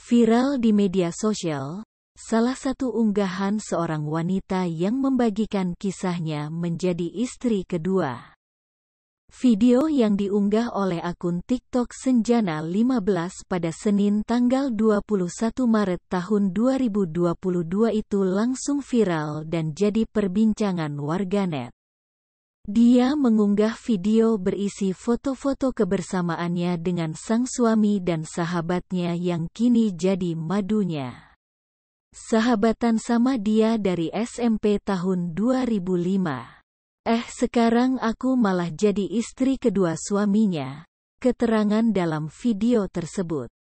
Viral di media sosial, salah satu unggahan seorang wanita yang membagikan kisahnya menjadi istri kedua. Video yang diunggah oleh akun TikTok Senjana 15 pada Senin tanggal 21 Maret tahun 2022 itu langsung viral dan jadi perbincangan warganet. Dia mengunggah video berisi foto-foto kebersamaannya dengan sang suami dan sahabatnya yang kini jadi madunya. Sahabatan sama dia dari SMP tahun 2005. Eh sekarang aku malah jadi istri kedua suaminya. Keterangan dalam video tersebut.